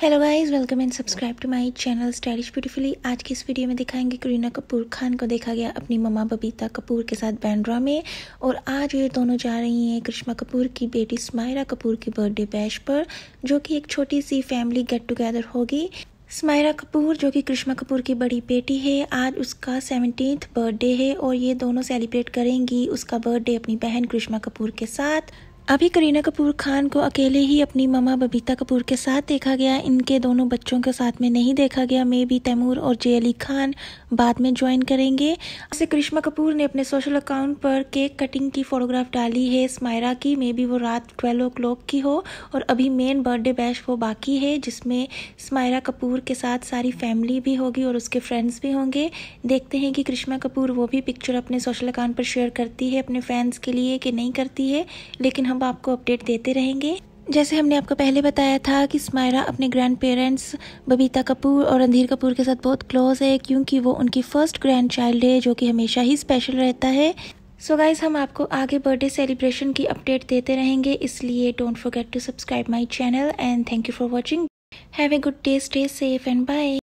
hello guys welcome and subscribe to my channel stylish beautifully आज की इस video में दिखाएंगे करीना कपूर खान को देखा गया अपनी मम्मा बबीता कपूर के साथ बैंड्रा में और आज ये दोनों जा रही हैं करिश्मा कपूर की बेटी स्मायरा कपूर की बर्थडे बैश पर जो कि एक छोटी सी फैमिली गेट टुगेदर होगी स्मायरा कपूर जो कि कृष्णा कपूर की बड़ी बेटी है आज उसका सेवनटीन बर्थडे है और ये दोनों सेलिब्रेट करेंगी उसका बर्थडे अपनी बहन कृष्णा कपूर के साथ अभी करीना कपूर खान को अकेले ही अपनी मामा बबीता कपूर के साथ देखा गया इनके दोनों बच्चों के साथ में नहीं देखा गया मे बी तैमूर और जे अली खान बाद में ज्वाइन करेंगे ऐसे करिश्मा कपूर ने अपने सोशल अकाउंट पर केक कटिंग की फोटोग्राफ डाली है स्मायरा की मे बी वो रात ट्वेल्व ओ क्लॉक की हो और अभी मेन बर्थडे बैश वो बाकी है जिसमें स्मायरा कपूर के साथ सारी फैमिली भी होगी और उसके फ्रेंड्स भी होंगे देखते हैं कि करिश्मा कपूर वो भी पिक्चर अपने सोशल अकाउंट पर शेयर करती है अपने फैंस के लिए कि नहीं करती है लेकिन हम हम आपको अपडेट देते रहेंगे जैसे हमने आपको पहले बताया था कि स्मायरा अपने ग्रैंड पेरेंट्स बबीता कपूर और रणधीर कपूर के साथ बहुत क्लोज है क्योंकि वो उनकी फर्स्ट ग्रैंड चाइल्ड है जो कि हमेशा ही स्पेशल रहता है सो so गाइज हम आपको आगे बर्थडे सेलिब्रेशन की अपडेट देते रहेंगे इसलिए don't forget to subscribe my channel and thank you for watching have a good day stay safe and bye